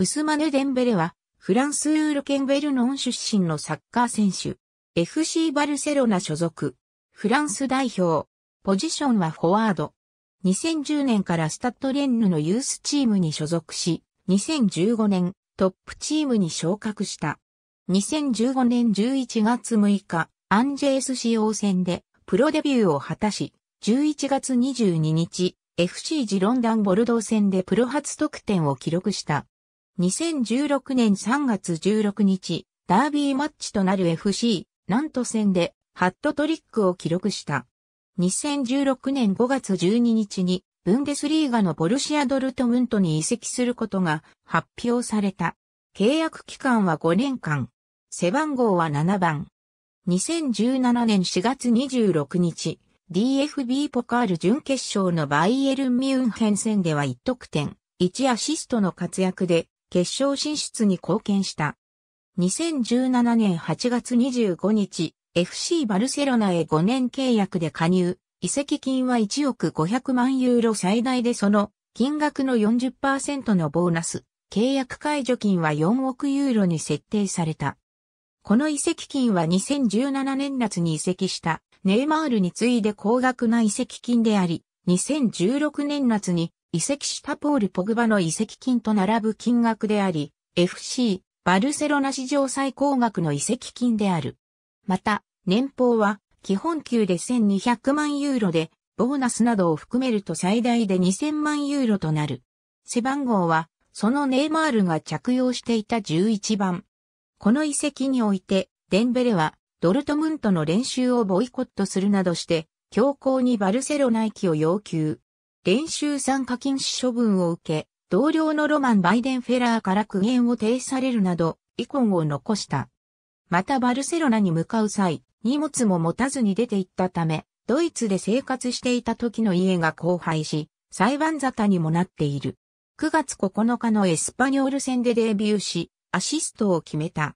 ウスマヌ・デンベレは、フランス・ウールケンベルノン出身のサッカー選手。FC バルセロナ所属。フランス代表。ポジションはフォワード。2010年からスタッドレンヌのユースチームに所属し、2015年、トップチームに昇格した。2015年11月6日、アンジェース仕様戦で、プロデビューを果たし、11月22日、FC ジロンダンボルドー戦でプロ初得点を記録した。2016年3月16日、ダービーマッチとなる FC、南都戦で、ハットトリックを記録した。2016年5月12日に、ブンデスリーガのボルシア・ドルトムントに移籍することが発表された。契約期間は5年間。背番号は7番。2017年4月26日、DFB ポカール準決勝のバイエルン・ミュンヘン戦では1得点、1アシストの活躍で決勝進出に貢献した。2017年8月25日、FC バルセロナへ5年契約で加入、移籍金は1億500万ユーロ最大でその金額の40%のボーナス、契約解除金は4億ユーロに設定された。この移籍金は2017年夏に移籍したネイマールに次いで高額な移籍金であり、2016年夏に移籍したポール・ポグバの移籍金と並ぶ金額であり、FC、バルセロナ史上最高額の移籍金である。また、年俸は、基本給で1200万ユーロで、ボーナスなどを含めると最大で2000万ユーロとなる。背番号は、そのネイマールが着用していた11番。この遺跡において、デンベレは、ドルトムントの練習をボイコットするなどして、強行にバルセロナ行きを要求。練習参加禁止処分を受け、同僚のロマン・バイデンフェラーから苦言を呈されるなど、遺恨を残した。またバルセロナに向かう際、荷物も持たずに出て行ったため、ドイツで生活していた時の家が荒廃し、裁判沙汰にもなっている。9月9日のエスパニョール戦でデビューし、アシストを決めた。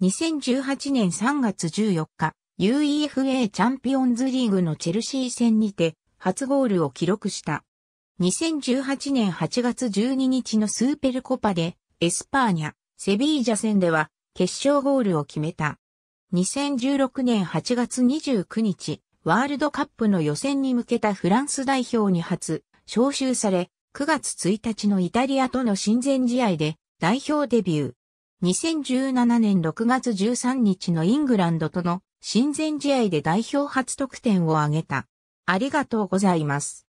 2018年3月14日、UEFA チャンピオンズリーグのチェルシー戦にて、初ゴールを記録した。2018年8月12日のスーペルコパで、エスパーニャ、セビージャ戦では、決勝ゴールを決めた。2016年8月29日、ワールドカップの予選に向けたフランス代表に初、招集され、9月1日のイタリアとの親善試合で代表デビュー。2017年6月13日のイングランドとの親善試合で代表初得点を挙げた。ありがとうございます。